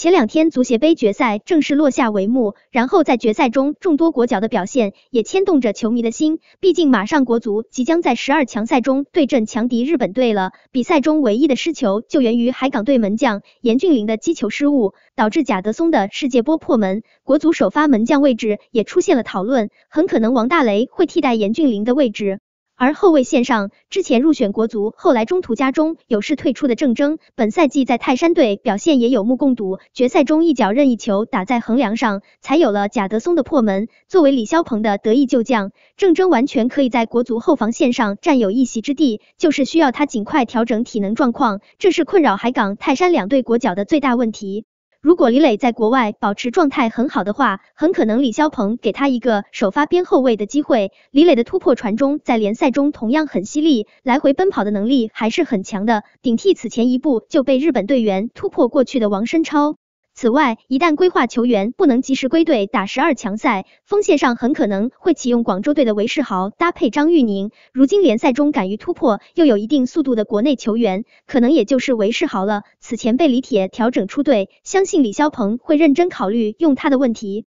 前两天足协杯决赛正式落下帷幕，然后在决赛中众多国脚的表现也牵动着球迷的心。毕竟马上国足即将在十二强赛中对阵强敌日本队了。比赛中唯一的失球就源于海港队门将严俊凌的击球失误，导致贾德松的世界波破门。国足首发门将位置也出现了讨论，很可能王大雷会替代严俊凌的位置。而后卫线上，之前入选国足，后来中途家中有事退出的郑铮，本赛季在泰山队表现也有目共睹。决赛中一脚任意球打在横梁上，才有了贾德松的破门。作为李霄鹏的得意旧将，郑铮完全可以在国足后防线上占有一席之地，就是需要他尽快调整体能状况。这是困扰海港、泰山两队国脚的最大问题。如果李磊在国外保持状态很好的话，很可能李霄鹏给他一个首发边后卫的机会。李磊的突破传中在联赛中同样很犀利，来回奔跑的能力还是很强的，顶替此前一步就被日本队员突破过去的王申超。此外，一旦规划球员不能及时归队打十二强赛，锋线上很可能会启用广州队的韦世豪搭配张玉宁。如今联赛中敢于突破又有一定速度的国内球员，可能也就是韦世豪了。此前被李铁调整出队，相信李霄鹏会认真考虑用他的问题。